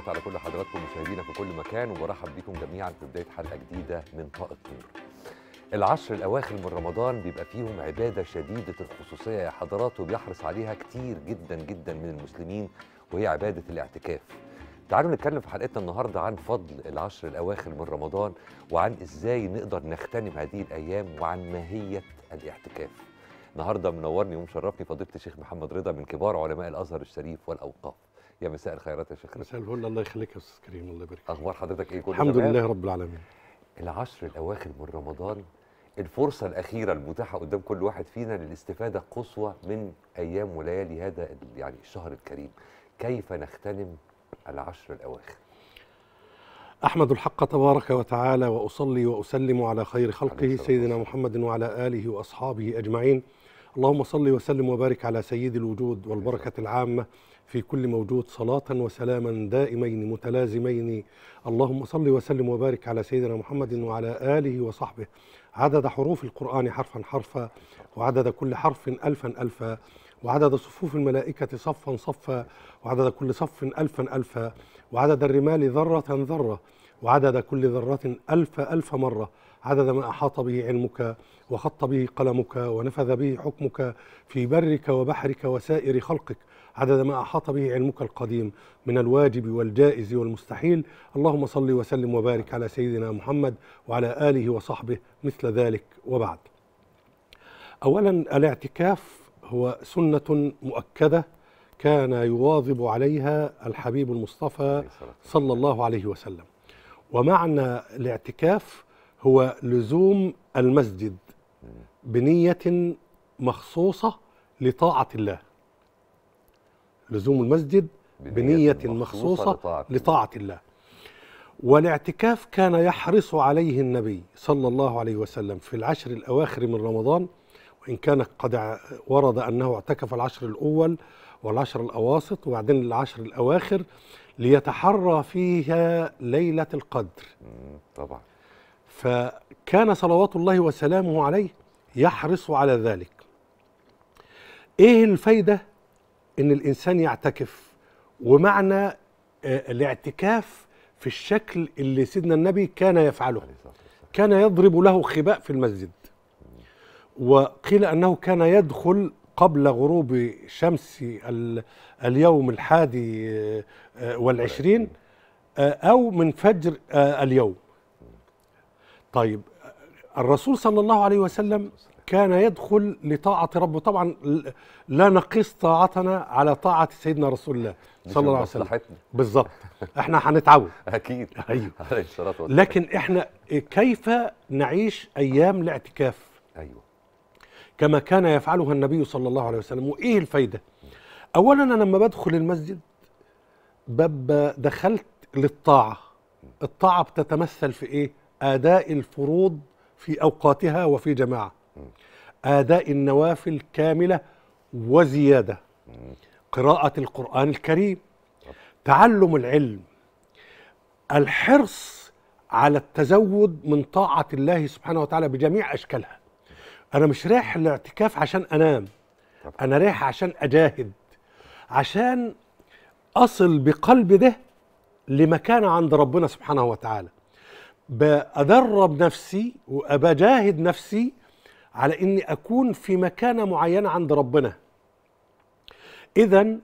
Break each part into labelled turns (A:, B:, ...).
A: مرات على كل حضراتكم مشاهدينا في كل مكان وبرحب بيكم جميعا في بدايه حلقه جديده من طاقه نور. العشر الاواخر من رمضان بيبقى فيهم عباده شديده الخصوصيه يا حضرات وبيحرص عليها كتير جدا جدا من المسلمين وهي عباده الاعتكاف. تعالوا نتكلم في حلقتنا النهارده عن فضل العشر الاواخر من رمضان وعن ازاي نقدر نغتنم هذه الايام وعن ماهيه الاعتكاف. النهارده منورني ومشرفني فضيله الشيخ محمد رضا من كبار علماء الازهر الشريف والاوقاف. يا مساء الخيرات يا شيخ مساء
B: الفل الله يخليك يا استاذ كريم الله يبارك فيك
A: اخبار حضرتك ايه كل الحمد لله رب العالمين العشر الاواخر من رمضان الفرصة الأخيرة المتاحة قدام كل واحد فينا للاستفادة قصوى من أيام وليالي هذا يعني الشهر الكريم كيف نغتنم العشر الأواخر
B: أحمد الحق تبارك وتعالى وأصلي وأسلم على خير خلقه سيدنا محمد وعلى آله وأصحابه أجمعين اللهم صل وسلم وبارك على سيد الوجود والبركة العامة في كل موجود صلاة وسلاما دائمين متلازمين اللهم صل وسلم وبارك على سيدنا محمد وعلى آله وصحبه عدد حروف القرآن حرفا حرفا وعدد كل حرف ألفا ألفا وعدد صفوف الملائكة صفا صفا وعدد كل صف ألفا ألفا وعدد الرمال ذرة ذرة وعدد كل ذرة ألف ألف مرة عدد ما أحاط به علمك وخط به قلمك ونفذ به حكمك في برك وبحرك وسائر خلقك عدد ما أحاط به علمك القديم من الواجب والجائز والمستحيل اللهم صل وسلم وبارك على سيدنا محمد وعلى آله وصحبه مثل ذلك وبعد أولا الاعتكاف هو سنة مؤكدة كان يواظب عليها الحبيب المصطفى صلى الله عليه وسلم ومعنى الاعتكاف هو لزوم المسجد بنية مخصوصة لطاعة الله لزوم المسجد بنية مخصوصة لطاعة الله والاعتكاف كان يحرص عليه النبي صلى الله عليه وسلم في العشر الأواخر من رمضان وإن كان قد ورد أنه اعتكف العشر الأول والعشر الأواسط وبعدين العشر الأواخر ليتحرى فيها ليلة القدر طبعا فكان صلوات الله وسلامه عليه يحرص على ذلك ايه الفايدة ان الانسان يعتكف ومعنى آه، الاعتكاف في الشكل اللي سيدنا النبي كان يفعله كان يضرب له خباء في المسجد وقيل انه كان يدخل قبل غروب شمس اليوم الحادي آه، آه، والعشرين أو من فجر اليوم طيب الرسول صلى الله عليه وسلم كان يدخل لطاعة ربه طبعا لا نقيس طاعتنا على طاعة سيدنا رسول الله صلى الله عليه وسلم بالظبط احنا هنتعود اكيد ايوه لكن احنا كيف نعيش ايام الاعتكاف ايوه كما كان يفعلها النبي صلى الله عليه وسلم وايه الفايده اولا انا لما بدخل المسجد ببقى دخلت للطاعه الطاعه بتتمثل في ايه اداء الفروض في اوقاتها وفي جماعه اداء النوافل كامله وزياده قراءه القران الكريم تعلم العلم الحرص على التزود من طاعه الله سبحانه وتعالى بجميع اشكالها انا مش رايح الاعتكاف عشان انام انا رايح عشان اجاهد عشان اصل بقلب ده لمكانه عند ربنا سبحانه وتعالى بأدرب نفسي وأبجاهد نفسي على اني اكون في مكانه معينه عند ربنا اذا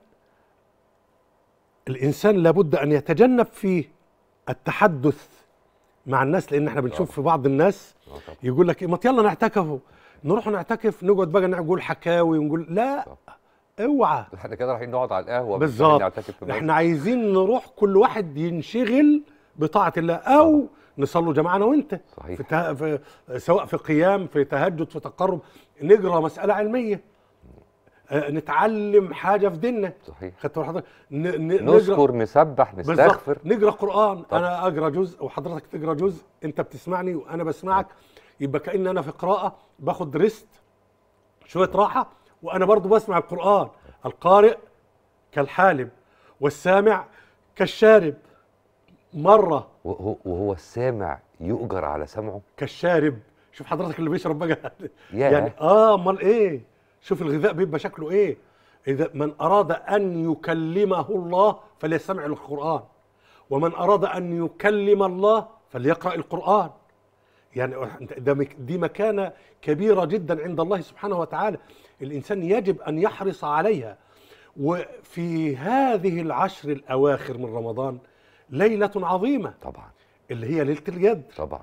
B: الانسان لابد ان يتجنب في التحدث مع الناس لان احنا بنشوف آه. في بعض الناس آه، يقول لك ما يلا نعتكفوا نروح نعتكف نقعد بقى نقول حكاوي ونقول لا آه. اوعى
A: احنا كده رايحين نقعد على القهوه
B: بالظبط احنا عايزين نروح كل واحد ينشغل بطاعه الله او صح. نصلوا جماعه انا وانت صحيح في ته... في... سواء في قيام في تهجد في تقرب نقرا مساله علميه آه، نتعلم حاجه في ديننا صحيح خدت حضرتك ن... ن... نذكر نسبح نستغفر نقرا قران طب. انا اقرا جزء وحضرتك تقرا جزء انت بتسمعني وانا بسمعك يبقى كان انا في قراءه باخد ريست شويه راحه وانا برضو بسمع القران القارئ كالحالب والسامع كالشارب مرة
A: وهو, وهو السامع يؤجر على سمعه
B: كالشارب شوف حضرتك اللي بيشرب بقى يعني اه امال ايه شوف الغذاء بيبقى شكله ايه اذا من اراد ان يكلمه الله فليستمع للقران ومن اراد ان يكلم الله فليقرا القران يعني دي مكانه كبيره جدا عند الله سبحانه وتعالى الانسان يجب ان يحرص عليها وفي هذه العشر الاواخر من رمضان ليلة عظيمة طبعا اللي هي ليلة الجد طبعا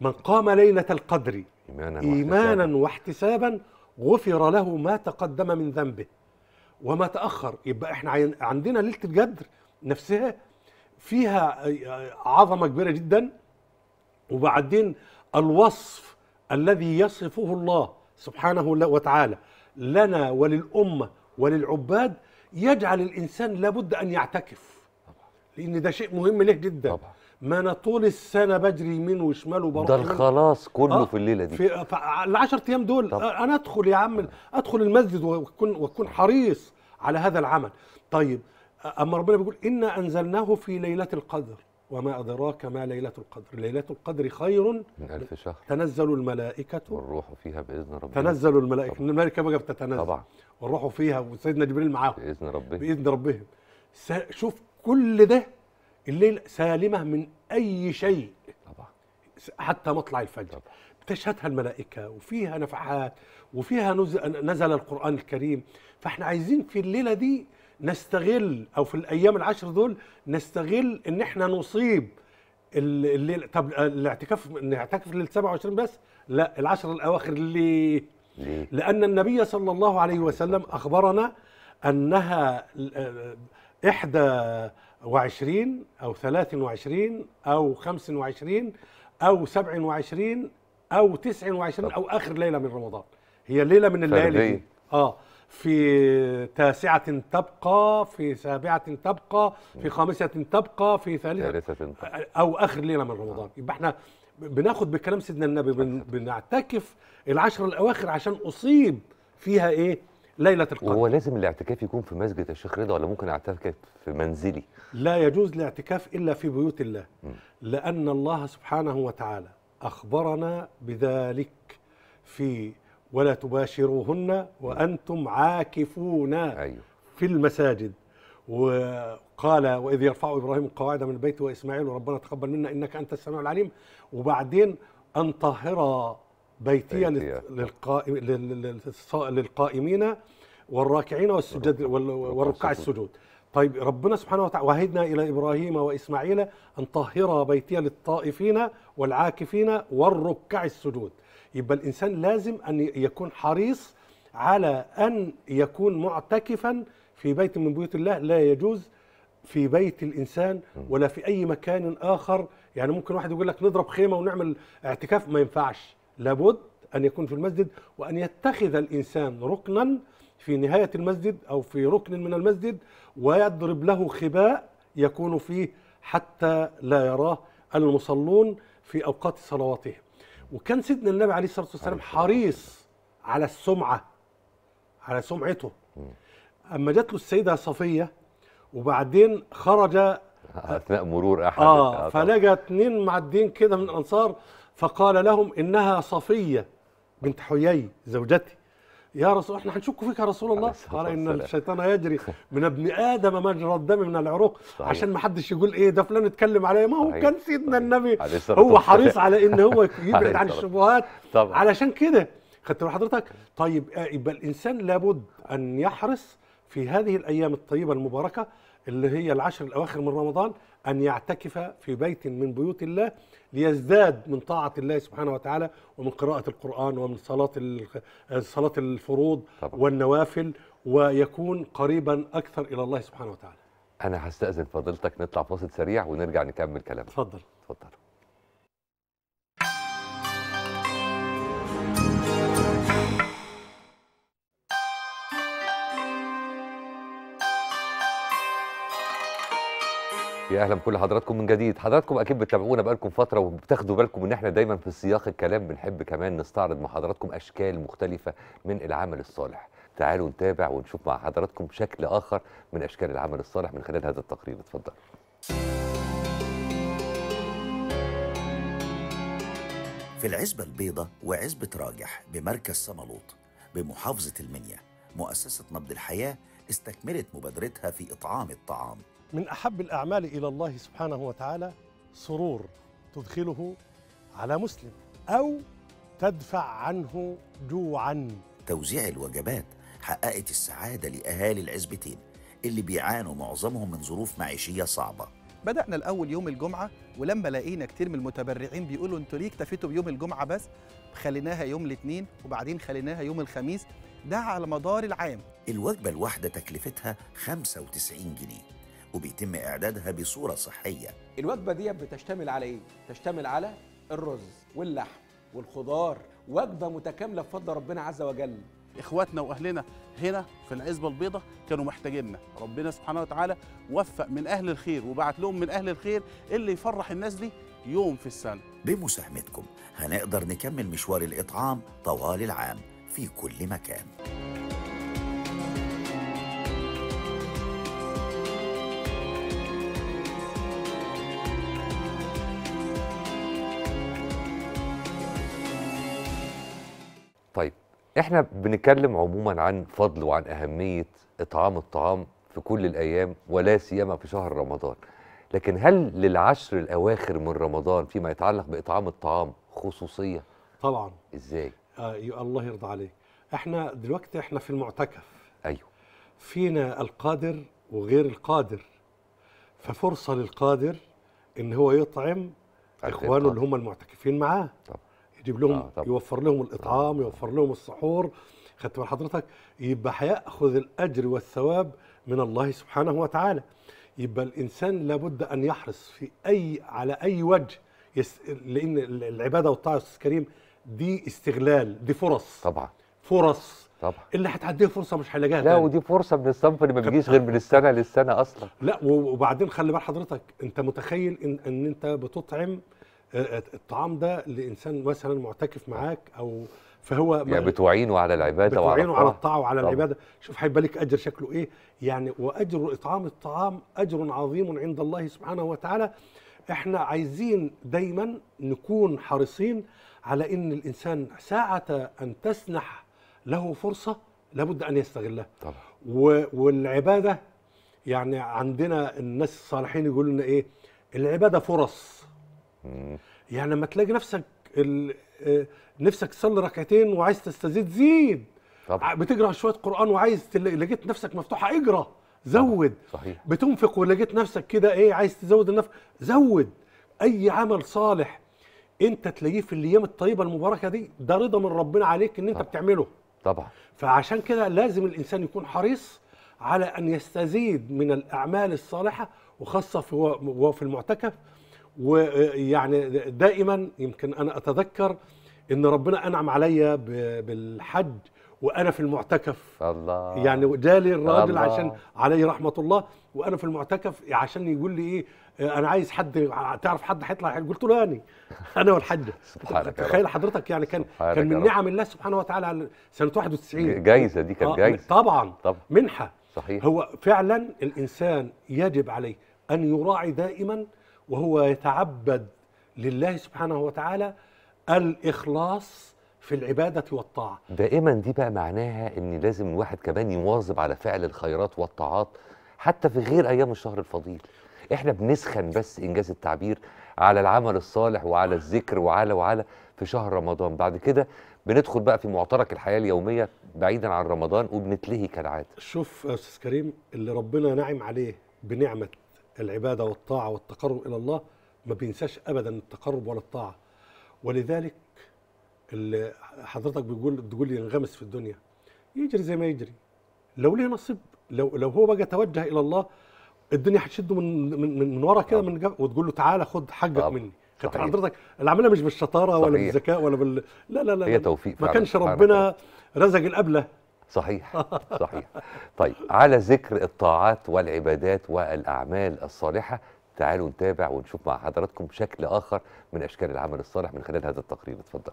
B: من قام ليلة القدر إيمانا, إيمانا واحتسابا غفر له ما تقدم من ذنبه وما تأخر يبقى احنا عندنا ليلة القدر نفسها فيها عظمة كبيرة جدا وبعدين الوصف الذي يصفه الله سبحانه وتعالى لنا وللأمة وللعباد يجعل الإنسان لابد أن يعتكف لان ده شيء مهم ليه جدا طبعا. ما انا طول السنه بجري يمين وشمال وبروح ده الخلاص
A: كله آه في الليله دي في
B: ال 10 ايام دول طبعا. آه، انا ادخل يا عم ادخل المسجد واكون واكون حريص على هذا العمل طيب آه، اما ربنا بيقول انا انزلناه في ليله القدر وما ادراك ما ليله القدر ليله القدر خير
A: من ألف شهر
B: تنزل الملائكه والروح
A: فيها باذن ربنا
B: تنزل الملائكه طبعا. الملائكه بقى بتتنزل طبعا والروح فيها وسيدنا جبريل معاهم باذن ربهم باذن ربهم شوف كل ده الليل سالمه من اي شيء طبعا حتى مطلع الفجر طبعا. تشهدها الملائكة وفيها نفحات وفيها نزل القرآن الكريم فاحنا عايزين في الليلة دي نستغل أو في الأيام العشر دول نستغل إن احنا نصيب الليلة طب آه، الاعتكاف نعتكف لل 27 بس؟ لا العشر الأواخر ليه؟ لأن النبي صلى الله عليه وسلم أخبرنا أنها 21 أو 23 أو 25 أو 27 أو 29 أو آخر ليلة من رمضان هي ليلة من الليالي آه في تاسعة تبقى في سابعة تبقى في خامسة تبقى في ثالثة تبقى. أو آخر ليلة من رمضان يبقى احنا بناخد بكلام سيدنا النبي بنعتكف العشر الأواخر عشان أصيب
A: فيها إيه ليله القدر هو لازم الاعتكاف يكون في مسجد الشيخ رضا ولا ممكن اعتكف في منزلي
B: لا يجوز الاعتكاف الا في بيوت الله م. لان الله سبحانه وتعالى اخبرنا بذلك في ولا تباشروهن وانتم عاكفون أيوه. في المساجد وقال واذ يرفع ابراهيم القواعد من البيت واسماعيل وربنا تقبل منا انك انت السميع العليم وبعدين ان طهرا بيتية, بيتية. للقائم للقائمين والراكعين والسجد والركع السجود طيب ربنا سبحانه وتعالى وهدنا إلى إبراهيم وإسماعيل أن طهرا بيتي للطائفين والعاكفين والركع السجود يبقى الإنسان لازم أن يكون حريص على أن يكون معتكفا في بيت من بيوت الله لا يجوز في بيت الإنسان ولا في أي مكان آخر يعني ممكن واحد يقول لك نضرب خيمة ونعمل اعتكاف ما ينفعش لابد أن يكون في المسجد وأن يتخذ الإنسان ركنا في نهاية المسجد أو في ركن من المسجد ويضرب له خباء يكون فيه حتى لا يراه المصلون في أوقات صلواتهم وكان سيدنا النبي عليه الصلاة والسلام حريص على السمعة على سمعته أما جات له السيدة صفية وبعدين خرج
A: اثناء مرور احد
B: اه, آه، فلقى اثنين معدين كده من الانصار فقال لهم إنها صفية بنت حيي زوجتي يا رسول احنا هنشك فيك يا رسول الله قال ان الشيطان يجري من ابن ادم مجرى الدم من العروق صحيح. عشان ما حدش يقول ايه ده فلان اتكلم عليا ما هو صحيح. كان سيدنا النبي هو حريص على ان هو يبعد عن الشبهات علشان كده خدت حضرتك طيب آه، يبقى الانسان لابد ان يحرص في هذه الايام الطيبه المباركه اللي هي العشر الاواخر من رمضان ان يعتكف في بيت من بيوت الله ليزداد من طاعة الله سبحانه وتعالى ومن قراءة القرآن ومن صلاة صلاة الفروض طبعا. والنوافل ويكون قريبا أكثر إلى الله سبحانه وتعالى
A: أنا هستأذن فضيلتك نطلع فاصل سريع ونرجع نكمل كلامنا اتفضل اتفضل يا اهلا بكل حضراتكم من جديد حضراتكم اكيد بتتابعونا بقالكم فتره وبتاخدوا بالكم ان احنا دايما في سياق الكلام بنحب كمان نستعرض مع حضراتكم اشكال مختلفه من العمل الصالح تعالوا نتابع ونشوف مع حضراتكم شكل اخر من اشكال العمل
C: الصالح من خلال هذا التقرير اتفضل في العزبة البيضاء وعزبة راجح بمركز سملوط بمحافظة المنيا مؤسسة نبض الحياة استكملت مبادرتها في إطعام الطعام
B: من أحب الأعمال إلى الله سبحانه وتعالى سرور
C: تدخله على مسلم أو تدفع عنه جوعا توزيع الوجبات حققت السعادة لأهالي العزبتين اللي بيعانوا معظمهم من ظروف معيشية صعبة بدأنا الأول يوم الجمعة ولما لقينا كتير من المتبرعين بيقولوا انتوا ليه اكتفيتوا بيوم الجمعة بس خليناها يوم الاثنين وبعدين خليناها يوم الخميس ده على مدار العام الوجبة الواحدة تكلفتها 95 جنيه وبيتم إعدادها بصورة صحية
B: الوجبة دي بتشتمل على إيه؟ تشتمل على الرز واللحم والخضار وجبة متكاملة بفضل ربنا عز وجل اخواتنا واهلنا هنا في العزبه البيضاء كانوا محتاجيننا ربنا سبحانه وتعالى وفق من اهل الخير وبعت لهم من اهل الخير اللي يفرح الناس دي يوم في
C: السنه بمساهمتكم هنقدر نكمل مشوار الاطعام طوال العام في كل مكان
A: احنا بنتكلم عموما عن فضل وعن اهميه اطعام الطعام في كل الايام ولا سيما في شهر رمضان لكن هل للعشر الاواخر من رمضان فيما يتعلق باطعام الطعام خصوصيه طبعا ازاي
B: آه الله يرضى عليك احنا دلوقتي احنا في المعتكف ايوه فينا القادر وغير القادر ففرصه للقادر ان هو يطعم اخوانه اللي هم المعتكفين معاه طبعا. يجيب لهم آه يوفر لهم الاطعام آه، يوفر لهم السحور خدت بال حضرتك يبقى هياخذ الاجر والثواب من الله سبحانه وتعالى يبقى الانسان لابد ان يحرص في اي على اي وجه يس... لان العباده والطاعه يا استاذ كريم دي استغلال دي فرص طبعا فرص طبعا اللي هتعديه فرصه مش هيلاقيها لا يعني. ودي فرصه من الصنف اللي ما بيجيش غير من السنه للسنه اصلا لا وبعدين خلي بال حضرتك انت متخيل ان, إن انت بتطعم الطعام ده لانسان مثلا معتكف معاك او فهو يعني
A: بتعينه على العباده وعلى بتعينه على الطاعه وعلى طبعا. العباده
B: شوف هيبقى لك اجر شكله ايه يعني واجر اطعام الطعام اجر عظيم عند الله سبحانه وتعالى احنا عايزين دايما نكون حريصين على ان الانسان ساعه ان تسنح له فرصه لابد ان يستغلها طبعا. والعباده يعني عندنا الناس الصالحين يقولوا لنا ايه العباده فرص يعني لما تلاقي نفسك ال... آه، نفسك تصلي ركعتين وعايز تستزيد زيد طبعا. بتقرا شويه قران وعايز تل... لقيت نفسك مفتوحه اقرا زود صحيح بتنفق ولقيت نفسك كده ايه عايز تزود النفق زود اي عمل صالح انت تلاقيه في الايام الطيبه المباركه دي ده رضا من ربنا عليك ان انت طبعا. بتعمله طبعا فعشان كده لازم الانسان يكون حريص على ان يستزيد من الاعمال الصالحه وخاصه في وفي المعتكف ويعني دائما يمكن انا اتذكر ان ربنا انعم عليا بالحج وانا في المعتكف
A: الله
B: يعني جالي الراجل الله عشان عليه رحمه الله وانا في المعتكف عشان يقول لي ايه انا عايز حد تعرف حد هيطلع قلت له اني انا والحج تخيل حضرتك يعني كان كان من نعم الله سبحانه وتعالى على سنه 91 جايزه دي كانت آه، جايزه طبعا طبعا منحه صحيح هو فعلا الانسان يجب عليه ان يراعي دائما وهو يتعبد لله سبحانه وتعالى الإخلاص في العبادة والطاعة
A: دائما دي بقى معناها أن لازم الواحد كمان يواظب على فعل الخيرات والطاعات حتى في غير أيام الشهر الفضيل احنا بنسخن بس انجاز التعبير على العمل الصالح وعلى الذكر وعلى وعلى في شهر رمضان بعد كده بندخل بقى في معترك الحياه اليوميه بعيدا عن رمضان وبنتلهي كالعاده
B: شوف يا استاذ كريم اللي ربنا نعم عليه بنعمه العباده والطاعه والتقرب الى الله ما بينساش ابدا التقرب ولا الطاعه ولذلك اللي حضرتك بتقول بتقول لي ينغمس في الدنيا يجري زي ما يجري لو ليه نصيب لو لو هو بقى توجه الى الله الدنيا هتشده من من من ورا كده من جنب وتقول له تعالى خد حقك مني كانت حضرتك
A: اللي عاملها مش بالشطاره صحيح. ولا بالذكاء ولا بال لا لا لا هي توفيق ما كانش ربنا رزق القبله صحيح صحيح طيب على ذكر الطاعات والعبادات والاعمال الصالحه تعالوا نتابع ونشوف مع حضراتكم شكل اخر من
C: اشكال العمل الصالح من خلال هذا التقرير اتفضل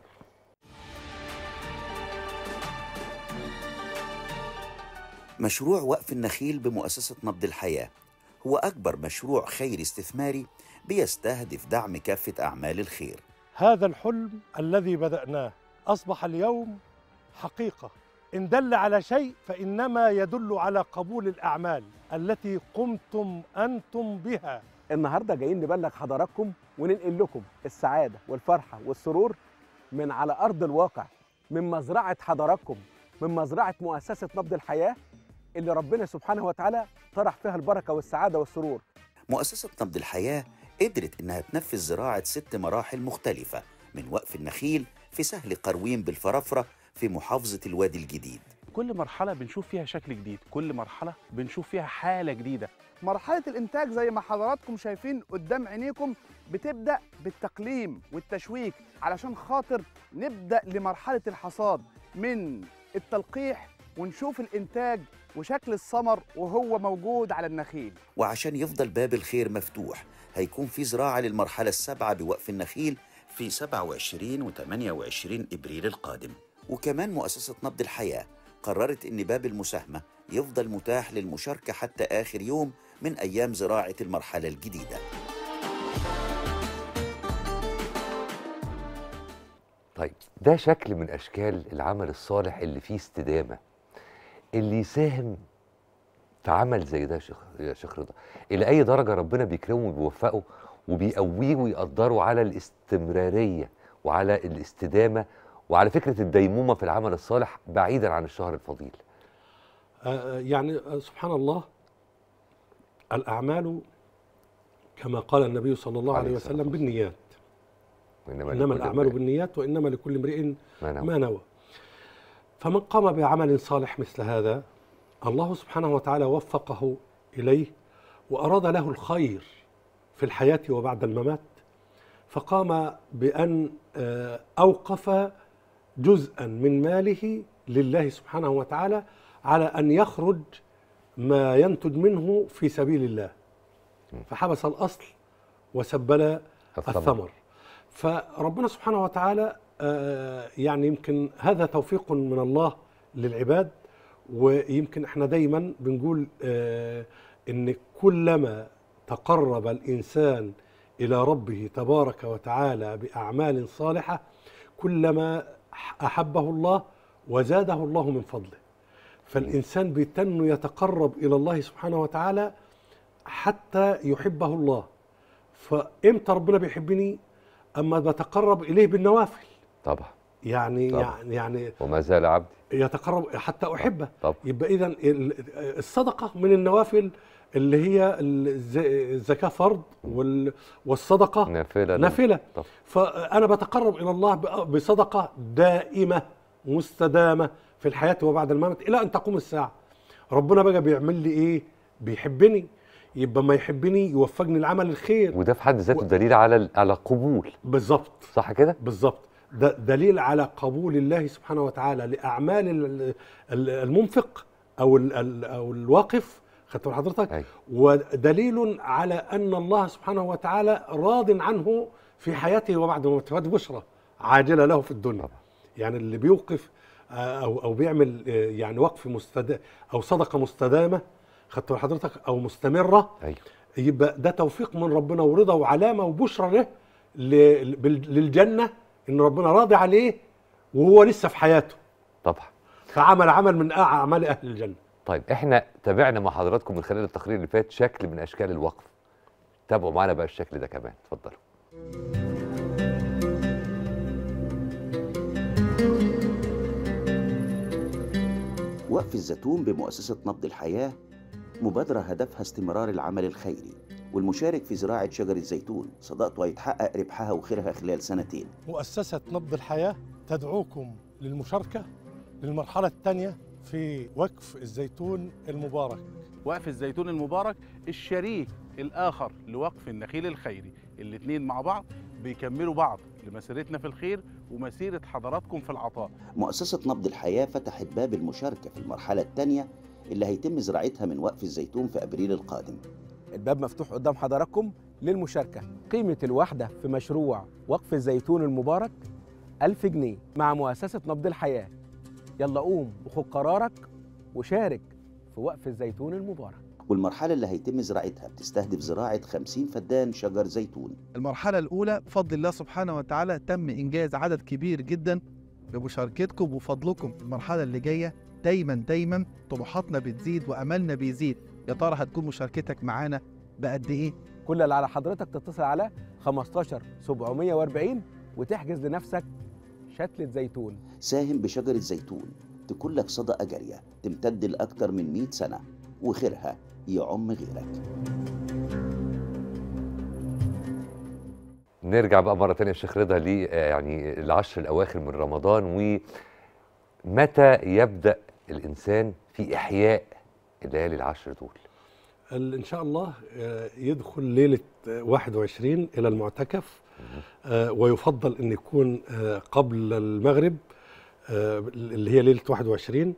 C: مشروع وقف النخيل بمؤسسة نبض الحياة هو أكبر مشروع خيري استثماري بيستهدف دعم كافة أعمال الخير
B: هذا الحلم الذي بدأناه أصبح اليوم حقيقة إن دل على شيء فإنما يدل على قبول الأعمال التي قمتم أنتم بها النهاردة جايين نبلغ حضراتكم وننقل لكم السعادة والفرحة والسرور من على أرض الواقع من مزرعة حضراتكم من مزرعة مؤسسة نبض الحياة اللي ربنا سبحانه وتعالى طرح فيها البركة
C: والسعادة والسرور مؤسسة نبض الحياة قدرت إنها تنفذ زراعة ست مراحل مختلفة من وقف النخيل في سهل قروين بالفرافرة في محافظة الوادي الجديد
B: كل مرحلة بنشوف فيها شكل جديد كل مرحلة بنشوف فيها حالة جديدة مرحلة الإنتاج زي ما حضراتكم شايفين قدام عينيكم بتبدأ بالتقليم والتشويك علشان خاطر نبدأ لمرحلة الحصاد من التلقيح ونشوف الإنتاج وشكل الثمر وهو موجود على النخيل
C: وعشان يفضل باب الخير مفتوح هيكون في زراعة للمرحلة السابعة بوقف النخيل في 27 و28 إبريل القادم وكمان مؤسسة نبض الحياة قررت إن باب المساهمة يفضل متاح للمشاركة حتى آخر يوم من أيام زراعة المرحلة الجديدة
A: طيب ده شكل من أشكال العمل الصالح اللي فيه استدامة اللي يساهم في عمل زي ده يا شيخ رضا إلى أي درجة ربنا بيكرمه وبيوفقه وبيقويه ويقدره على الاستمرارية وعلى الاستدامة وعلى فكرة الديمومة في العمل الصالح بعيدا عن الشهر الفضيل
B: آه، آه، يعني آه، سبحان الله الأعمال كما قال النبي صلى الله عليه وسلم الله. بالنيات إنما, إنما الأعمال بالنيات وإنما لكل امرئ ما ما نوى فمن قام بعمل صالح مثل هذا الله سبحانه وتعالى وفقه إليه وأراد له الخير في الحياة وبعد الممات فقام بأن أوقف جزءا من ماله لله سبحانه وتعالى على أن يخرج ما ينتج منه في سبيل الله فحبس الأصل وسبل الثمر فربنا سبحانه وتعالى آه، يعني يمكن هذا توفيق من الله للعباد ويمكن احنا دايما بنقول آه، ان كلما تقرب الانسان الى ربه تبارك وتعالى باعمال صالحه كلما أحبه الله وزاده الله من فضله فالإنسان بيتن يتقرب إلى الله سبحانه وتعالى حتى يحبه الله فإمتى ربنا بيحبني أما بتقرب إليه بالنوافل طبعا
A: يعني طبع. يعني يعني وما زال عبدي
B: يتقرب حتى أحبه طبع. يبقى إذا الصدقة من النوافل اللي هي الزكاه فرض والصدقه نافله نافله فانا بتقرب الى الله بصدقه دائمه مستدامه في الحياه وبعد الممات الى ان تقوم الساعه ربنا بقى بيعمل لي ايه بيحبني يبقى ما يحبني يوفقني لعمل الخير وده في حد ذاته و... دليل على على قبول بالظبط صح كده بالظبط ده دليل على قبول الله سبحانه وتعالى لاعمال المنفق او او الواقف خدت حضرتك أي. ودليل على أن الله سبحانه وتعالى راض عنه في حياته وبعد موته فهذه بشرى عاجلة له في الدنيا طبعا. يعني اللي بيوقف آه، أو أو بيعمل آه، يعني وقف مستدام أو صدقة مستدامة خدت حضرتك أو مستمرة أيوه. يبقى ده توفيق من ربنا ورضا وعلامة وبشرى له للجنة إن ربنا راضي عليه وهو لسه في حياته طبعا فعمل عمل من أعمال أهل الجنة
A: طيب احنا تابعنا مع حضراتكم من خلال التقرير اللي فات شكل من اشكال الوقف تابعوا معانا بقى الشكل ده كمان اتفضلوا
C: وقف الزيتون بمؤسسة نبض الحياة مبادرة هدفها استمرار العمل الخيري والمشارك في زراعة شجر الزيتون صدقته هيتحقق ربحها وخيرها خلال سنتين
B: مؤسسة نبض الحياة تدعوكم للمشاركة للمرحلة الثانية في وقف الزيتون المبارك وقف الزيتون المبارك الشريك الآخر لوقف النخيل الخيري الاثنين مع بعض بيكملوا بعض لمسيرتنا في الخير ومسيرة حضراتكم في العطاء
C: مؤسسة نبض الحياة فتحت باب المشاركة في المرحلة الثانية اللي هيتم زراعتها من وقف الزيتون في أبريل القادم
B: الباب مفتوح قدام حضراتكم للمشاركة قيمة الوحدة في مشروع وقف الزيتون المبارك 1000 جنيه مع مؤسسة نبض الحياة يلا قوم وخد قرارك وشارك في وقف الزيتون المبارك
C: والمرحلة اللي هيتم زراعتها بتستهدف زراعة 50 فدان شجر زيتون
B: المرحلة الأولى بفضل الله سبحانه وتعالى تم إنجاز عدد كبير جدا بمشاركتكم وفضلكم المرحلة اللي جاية دايما دايما طموحاتنا بتزيد وأملنا بيزيد يا ترى هتكون مشاركتك معانا بقد إيه؟ كل اللي على حضرتك تتصل على 15 740 وتحجز لنفسك شتلة زيتون
C: ساهم بشجرة زيتون لك صدقة جارية تمتد لأكتر من 100 سنة وخيرها يعم غيرك
A: نرجع بقى مرة تانية يا شيخ رضا لي آه، يعني العشر الأواخر من رمضان ومتى يبدأ الإنسان في إحياء الليالي العشر دول
B: إن شاء الله آه، يدخل ليلة 21 إلى المعتكف آه، ويفضل أن يكون قبل المغرب آه، اللي هي ليله 21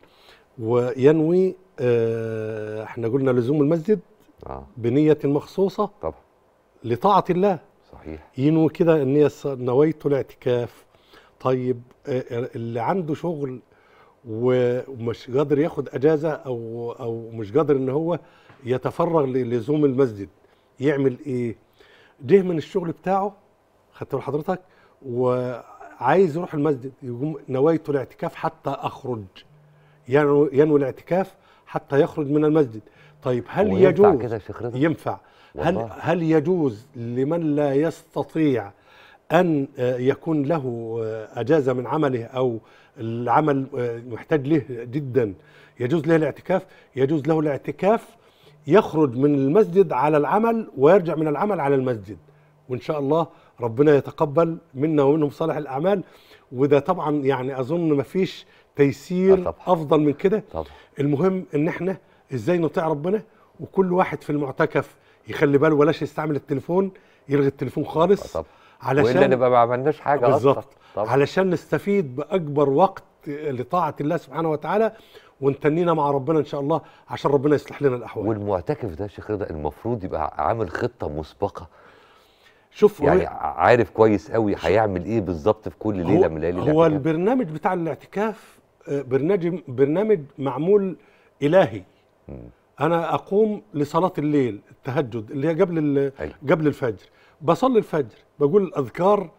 B: وينوي آه، احنا قلنا لزوم المسجد آه. بنيه مخصوصه طبعا لطاعه الله صحيح ينوي كده اني نويت الاعتكاف طيب آه، اللي عنده شغل ومش قادر ياخد اجازه او او مش قادر ان هو يتفرغ للزوم المسجد يعمل ايه؟ جه من الشغل بتاعه خدت حضرتك و عايز يروح المسجد يقوم نويت الاعتكاف حتى اخرج ينوي ينوي الاعتكاف حتى يخرج من المسجد طيب هل يجوز كده ينفع والله. هل هل يجوز لمن لا يستطيع ان آه، يكون له آه، اجازه من عمله او العمل آه، محتاج له جدا يجوز له الاعتكاف يجوز له الاعتكاف يخرج من المسجد على العمل ويرجع من العمل على المسجد وان شاء الله ربنا يتقبل منا ومنهم صالح الاعمال وده طبعا يعني اظن ما فيش تيسير طبعا. افضل من كده طبعا. المهم ان احنا ازاي نطيع ربنا وكل واحد في المعتكف يخلي باله ولاش يستعمل التليفون يلغي التليفون خالص طبعا. علشان والا نبقى ما عملناش حاجه بالظبط علشان نستفيد باكبر وقت لطاعه الله سبحانه وتعالى
A: ونتنينا مع ربنا ان شاء الله عشان ربنا يصلح لنا الاحوال والمعتكف ده شيخ رضا المفروض يبقى عامل خطه مسبقه شوف يعني عارف كويس قوي هيعمل ايه بالظبط في كل ليله من ليالي هو
B: البرنامج بتاع الاعتكاف آه، برنامج برنامج معمول الهي م. انا اقوم لصلاه الليل التهجد اللي هي قبل قبل الفجر بصلي الفجر بقول الاذكار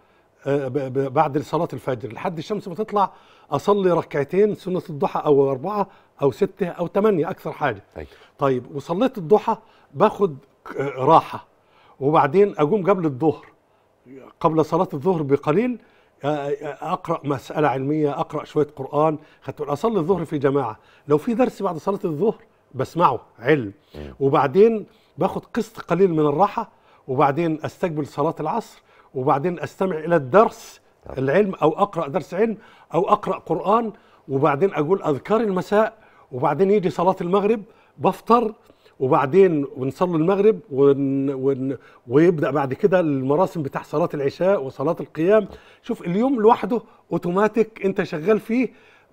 B: آه، بعد صلاه الفجر لحد الشمس ما تطلع اصلي ركعتين سنه الضحى او اربعه او سته او ثمانيه اكثر حاجه أي. طيب وصليت الضحى باخد آه، راحه وبعدين أقوم قبل الظهر قبل صلاة الظهر بقليل اقرا مساله علميه اقرا شويه قران خدت اصلي الظهر في جماعه لو في درس بعد صلاه الظهر بسمعه علم وبعدين باخد قسط قليل من الراحه وبعدين استقبل صلاه العصر وبعدين استمع الى الدرس العلم او اقرا درس علم او اقرا قران وبعدين اقول اذكار المساء وبعدين يجي صلاه المغرب بفطر وبعدين ونصلي المغرب ون ون ويبدا بعد كده المراسم بتاع صلاه العشاء وصلاه القيام شوف اليوم لوحده اوتوماتيك انت شغال فيه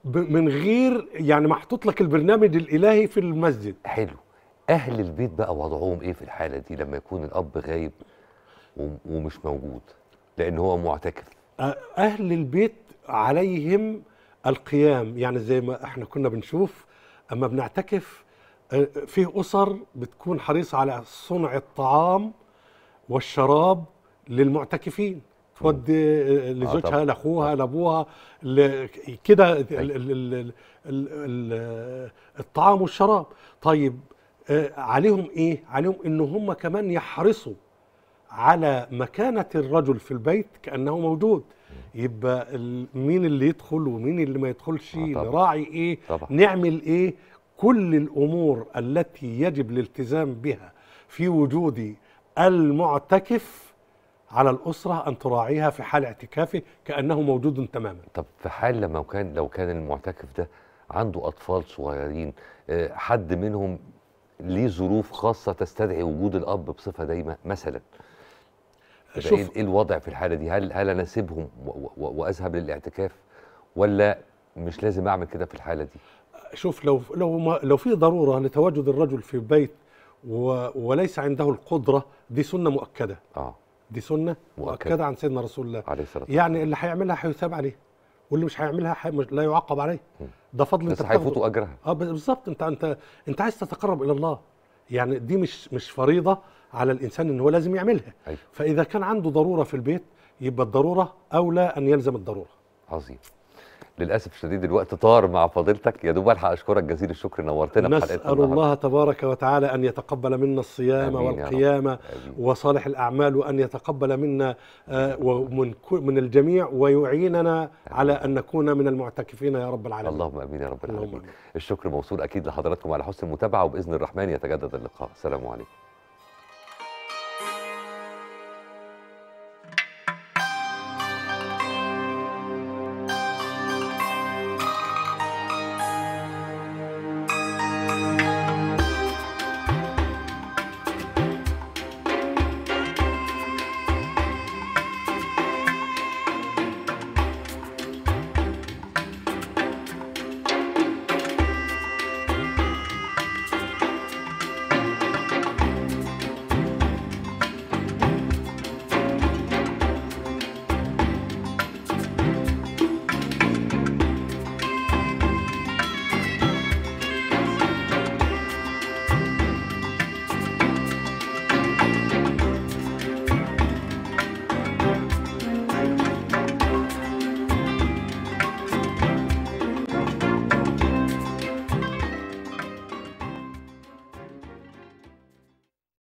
B: من غير يعني محطوط لك البرنامج الالهي في المسجد حلو
A: اهل البيت بقى وضعهم ايه في الحاله دي لما يكون الاب غايب ومش موجود لان هو معتكف
B: اهل البيت عليهم القيام يعني زي ما احنا كنا بنشوف اما بنعتكف فيه أسر بتكون حريصة على صنع الطعام والشراب للمعتكفين تودي آه، آه، لزوجها آه لاخوها لابوها كده الطعام والشراب طيب آه، عليهم ايه عليهم ان هم كمان يحرصوا على مكانه الرجل في البيت كانه موجود يبقى مين اللي يدخل ومين اللي ما يدخلش آه نراعي ايه طبعا. نعمل ايه كل الامور التي يجب الالتزام بها في وجود المعتكف على الاسره ان تراعيها في حال اعتكافه كانه موجود تماما.
A: طب في حال لما كان لو كان المعتكف ده عنده اطفال صغيرين آه، حد منهم ليه ظروف خاصه تستدعي وجود الاب بصفه دايمه مثلا إيه- شوف ايه الوضع في الحاله دي هل هل انا اسيبهم واذهب للاعتكاف ولا مش لازم اعمل كده في الحاله دي
B: شوف لو لو ما لو في ضروره لتواجد الرجل في بيت وليس عنده القدره دي سنه مؤكده اه دي سنه مؤكده, مؤكدة عن سيدنا رسول الله عليه الصلاه يعني اللي هيعملها هيثاب عليه واللي مش هيعملها حي... مش... لا يعاقب عليه ده فضل بس انت هيفوتوا اجرها اه بالظبط انت انت انت عايز تتقرب الى الله يعني دي مش مش فريضه على الانسان ان هو لازم يعملها أيوه. فاذا كان عنده ضروره في البيت يبقى الضروره اولى ان يلزم الضروره
A: عظيم للاسف الشديد الوقت طار مع فضيلتك يا دوب الحق اشكرك جزيل الشكر نورتنا في حلقتنا نسال الله
B: تبارك وتعالى ان يتقبل منا الصيام والقيام وصالح الاعمال وان يتقبل منا آه، ومن من
A: الجميع ويعيننا على ان نكون من المعتكفين يا رب العالمين اللهم امين يا رب العالمين الشكر موصول اكيد لحضراتكم على حسن المتابعه وباذن الرحمن يتجدد اللقاء سلام عليكم